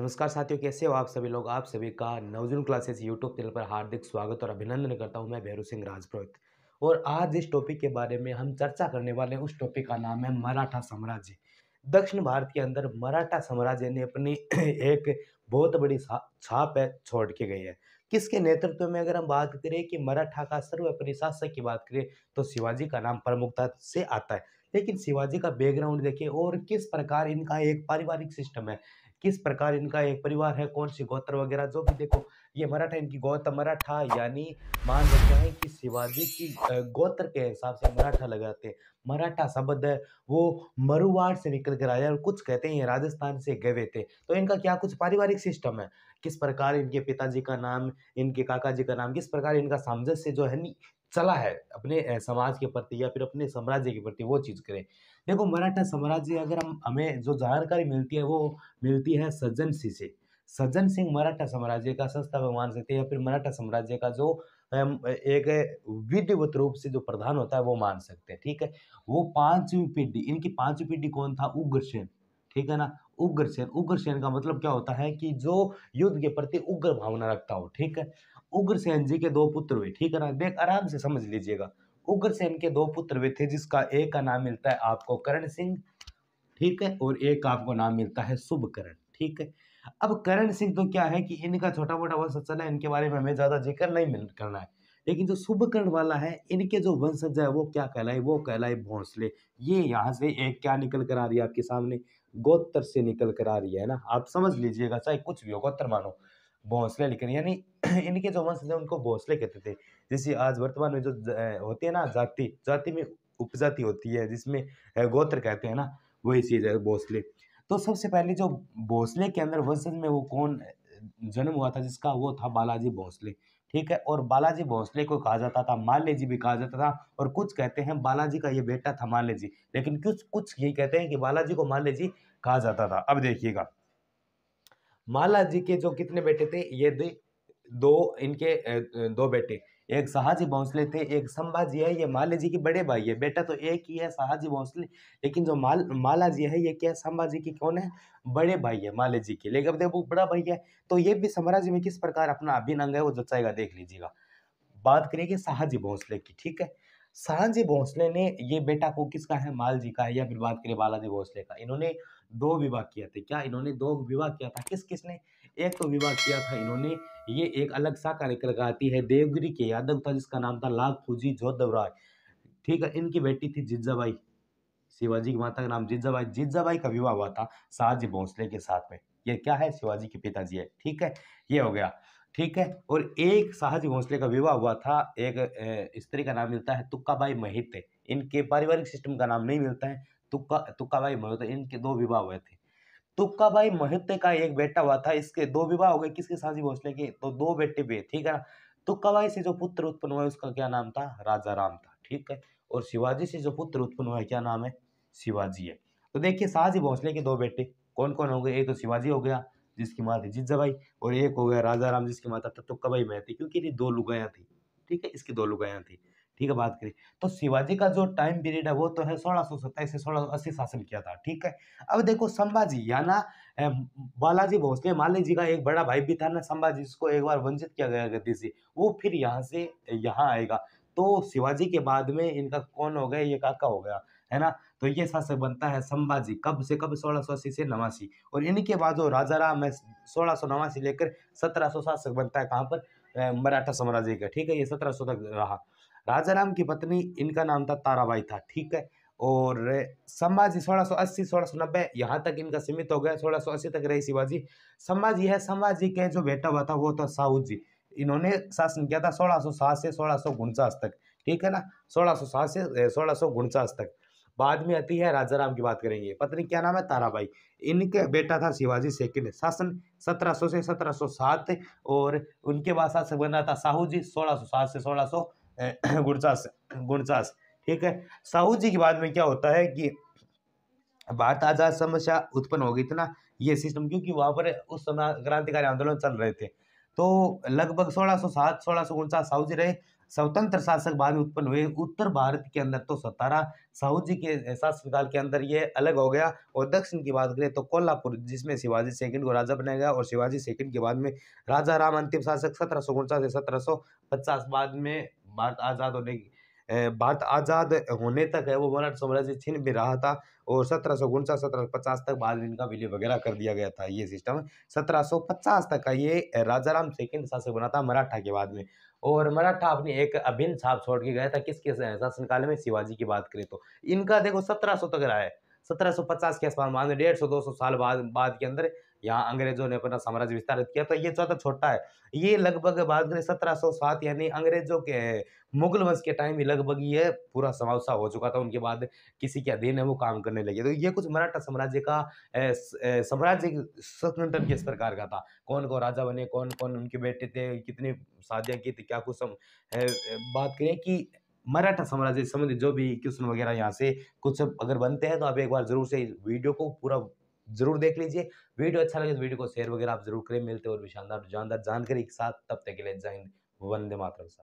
नमस्कार साथियों कैसे हो आप सभी लोग आप सभी का नवजुन क्लासेस यूट्यूब चैनल पर हार्दिक स्वागत और अभिनंदन करता हूं मैं भैरू सिंह राजपुरोहित और आज इस टॉपिक के बारे में हम चर्चा करने वाले हैं उस टॉपिक का नाम है मराठा साम्राज्य दक्षिण भारत के अंदर मराठा साम्राज्य ने अपनी एक बहुत बड़ी छाप है छोड़ के गई है किसके नेतृत्व में अगर हम बात करें कि मराठा का सर्वोपरि शासक की बात करें तो शिवाजी का नाम प्रमुखता से आता है लेकिन शिवाजी का बैकग्राउंड देखिए और किस प्रकार इनका एक पारिवारिक सिस्टम है किस प्रकार इनका एक परिवार है कौन सी गोत्र वगैरह जो भी देखो ये मराठा इनकी गौतम मराठा यानी मान लेते हैं कि शिवाजी की गोत्र के हिसाब से मराठा लगाते हैं मराठा शब्द है वो मरुवाड़ से निकल कर आया और कुछ कहते हैं ये राजस्थान से गए थे तो इनका क्या कुछ पारिवारिक सिस्टम है किस प्रकार इनके पिताजी का नाम इनके काका जी का नाम किस प्रकार इनका सामंजस्य जो है चला है अपने समाज के प्रति या फिर अपने साम्राज्य के प्रति वो चीज़ करें देखो मराठा साम्राज्य अगर हम हमें जो जानकारी मिलती है वो मिलती है सज्जन सिंह से सज्जन सिंह मराठा साम्राज्य का संस्था मान सकते हैं या फिर मराठा साम्राज्य का जो एक विधिवत रूप से जो प्रधान होता है वो मान सकते हैं ठीक है वो पांचवी पीढ़ी इनकी पांचवी पीढ़ी कौन था उग्रसेन ठीक है ना उग्रसेन उग्रसेन का मतलब क्या होता है कि जो युद्ध के प्रति उग्र भावना रखता हो ठीक है उग्रसेन जी के दो पुत्र हुए ठीक है ना देख आराम से समझ लीजिएगा उग्रसेन के दो पुत्र हुए थे जिसका एक का नाम मिलता है आपको करण सिंह ठीक है और एक का आपको नाम मिलता है शुभकरण ठीक है अब करण सिंह तो क्या है कि इनका छोटा मोटा वंशज चला है इनके बारे में हमें ज़्यादा जिक्र नहीं मिल करना है लेकिन जो शुभकर्ण वाला है इनके जो वंशज है वो क्या कहलाए वो कहलाए भोंसले ये यहाँ से एक क्या निकल कर आ रही है आपके सामने गोत्र से निकल कर आ रही है ना आप समझ लीजिएगा चाहे कुछ भी हो गोत्र मानो भोंसले लिख यानी इनके जो वंशज थे उनको भोंसले कहते थे जैसे आज वर्तमान में जो होती है ना जाति जाति में उपजाति होती है जिसमें गोत्र कहते हैं ना वही चीज़ है भोंसले तो सबसे पहले जो भोंसले के अंदर वंशज में वो कौन जन्म हुआ था जिसका वो था बालाजी भोंसले ठीक है और बालाजी भोंसले को कहा जाता था माल्य जी भी कहा जाता था और कुछ कहते हैं बालाजी का ये बेटा था माल्य जी लेकिन कुछ कुछ ये कहते हैं कि बालाजी को माल्य जी कहा जाता था अब देखिएगा माला जी के जो कितने बेटे थे ये दे दो इनके दो बेटे एक शाहजी भोंसले थे एक संभाजी है ये माला जी की बड़े भाई है बेटा तो एक ही है शाहजी भोंसले लेकिन जो माल माला जी है ये क्या है संभाजी की कौन है बड़े भाई है माला जी के लेकिन देखो बड़ा भाई है तो ये भी साम्राज्य में किस प्रकार अपना अभिनंग है वो जचाएगा देख लीजिएगा बात करिए शाहजी भोंसले की ठीक है सांझी भोसले ने ये बेटा को किसका है माल जी का है या फिर बात करिए बालाजी भोसले का इन्होंने दो विवाह किया थे क्या इन्होंने दो विवाह किया था किस किसने एक तो विवाह किया था इन्होंने ये एक अलग सा कार्यक्रम गाती है देवगिरी के यादव था जिसका नाम था लाल फूजी जोधव राय ठीक है इनकी बेटी थी जिज्जाबाई शिवाजी की माता का नाम जिज्जाबाई जिज्जाबाई का विवाह हुआ था शाहजी भोंसले के साथ में ये क्या है शिवाजी के पिताजी है ठीक है ये हो गया ठीक है और एक शाहजी भोंसले का विवाह हुआ था एक स्त्री का नाम मिलता है तुक्काबाई महित इनके पारिवारिक सिस्टम का नाम नहीं मिलता है तुक्का तुक्काबाई मोहित इनके दो विवाह हुए थे तुक्काबाई मोहित का एक बेटा हुआ था इसके दो विवाह हो गए किसके शाहजी भोसले के तो दो बेटे भी ठीक है ना तुक्काबाई से जो पुत्र उत्पन्न हुआ उसका क्या नाम था राजा राम था ठीक है और शिवाजी से जो पुत्र उत्पन्न हुआ क्या नाम है शिवाजी है तो देखिए शाहजी भोसले के दो बेटे कौन कौन हो गए एक तो शिवाजी हो गया जिसकी माँ थी जिज्जाबाई और एक हो गया राजा राम जिसकी माता था तुक्काबाई तो थी क्योंकि ये दो लुगाया थी ठीक है इसकी दो लुगाया थी ठीक है बात करें तो शिवाजी का जो टाइम पीरियड है वो तो है सोलह सौ सत्ताईस से सोलह सौ अस्सी शासन किया था ठीक है अब देखो संभाजी या ना बालाजी भोसले माली जी का एक बड़ा भाई भी था ना संभाजी जिसको एक बार वंचित किया गया गद्दी से वो फिर यहाँ से यहाँ आएगा तो शिवाजी के बाद में इनका कौन हो गया ये काका हो गया है ना तो ये शासक बनता है संभाजी कब से कब सोलह सौ अस्सी से नवासी और इनके बाद जो राजा राम है सोलह सौ नवासी लेकर सत्रह सौ शासक बनता है कहाँ पर मराठा साम्राज्य का ठीक है ये सत्रह सौ तक रहा राजा राम की पत्नी इनका नाम था ताराबाई था ठीक है और संभाजी 1680 नब्बे यहाँ तक इनका सीमित हो गया 1680 तक रही शिवाजी संभाजी है संभाजी के जो बेटा हुआ था वो था साहू जी इन्होंने शासन किया था 1607 से सोलह तक ठीक है ना 1607 से सोलह तक बाद में आती है राजा राम की बात करेंगे पत्नी क्या नाम है ताराबाई इनके बेटा था शिवाजी सेकंड शासन 1700 से 1707 और उनके बाद से बना था साहू जी 1607 से सोलह सौ गुणचास ठीक है साहू जी के बाद में क्या होता है कि भारत आजाद समस्या उत्पन्न हो गई थी ये सिस्टम क्योंकि वहां पर उस समय क्रांतिकारी आंदोलन चल रहे थे तो लगभग सोलह सौ सात सोलह सौ उनचास जी रहे स्वतंत्र शासक बाद में उत्पन्न हुए उत्तर भारत के अंदर तो सतारा साहू जी के शासनकाल के अंदर ये अलग हो गया और दक्षिण की बात करें तो कोल्हापुर जिसमें शिवाजी सेकंड को राजा बनाया गया और शिवाजी सेकंड के बाद में राजा राम अंतिम शासक सत्रह सौ उनचास से सत्रह सौ पचास बाद में भारत आज़ाद होने की भारत आज़ाद होने तक है वो मराठा साम्राज्य छिन भी रहा था और सत्रह सौ उनचास सत्रह पचास तक बाद इनका विलय वगैरह कर दिया गया था ये सिस्टम सत्रह सौ पचास तक का ये राजा राम सेकेंड शासक बना था मराठा के बाद में और मराठा अपनी एक अभिन्न छाप छोड़ के गया था किसके शासनकाल में शिवाजी की बात करें तो इनका देखो सत्रह सौ तक रहा है सत्रह सौ पचास के आसपास मान लो डेढ़ सौ दो सौ साल बाद बाद के अंदर यहाँ अंग्रेजों ने अपना साम्राज्य विस्तारित किया तो ये चौथा छोटा है ये लगभग बात करें सत्रह सौ सात यानी अंग्रेजों के मुगल वंश के टाइम ही लगभग ये पूरा समावसा हो चुका था उनके बाद किसी के अधीन है वो काम करने लगे तो ये कुछ मराठा साम्राज्य का साम्राज्य स्वतंत्र किस प्रकार का था कौन कौन राजा बने कौन कौन उनके बेटे थे कितनी शादियाँ की थी क्या कुछ हम बात करें कि मराठा साम्राज्य संबंधित जो भी क्वेश्चन वगैरह यहाँ से कुछ अगर बनते हैं तो आप एक बार जरूर से वीडियो को पूरा जरूर देख लीजिए वीडियो अच्छा लगे तो वीडियो को शेयर वगैरह आप जरूर करें मिलते और भी शानदार जानदार जानकारी के साथ तब तक के लिए जय हिंद वंदे मातरम